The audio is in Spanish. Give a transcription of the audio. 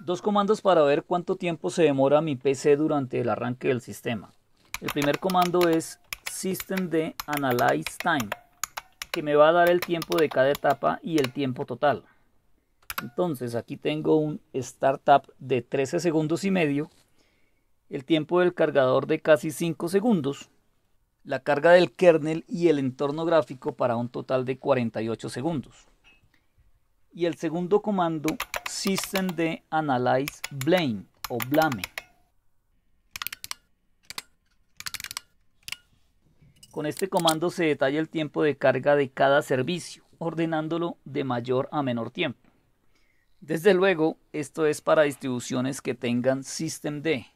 Dos comandos para ver cuánto tiempo se demora mi PC durante el arranque del sistema. El primer comando es systemd analyze time, que me va a dar el tiempo de cada etapa y el tiempo total. Entonces aquí tengo un startup de 13 segundos y medio, el tiempo del cargador de casi 5 segundos, la carga del kernel y el entorno gráfico para un total de 48 segundos. Y el segundo comando Systemd Analyze Blame o Blame. Con este comando se detalla el tiempo de carga de cada servicio, ordenándolo de mayor a menor tiempo. Desde luego, esto es para distribuciones que tengan systemd,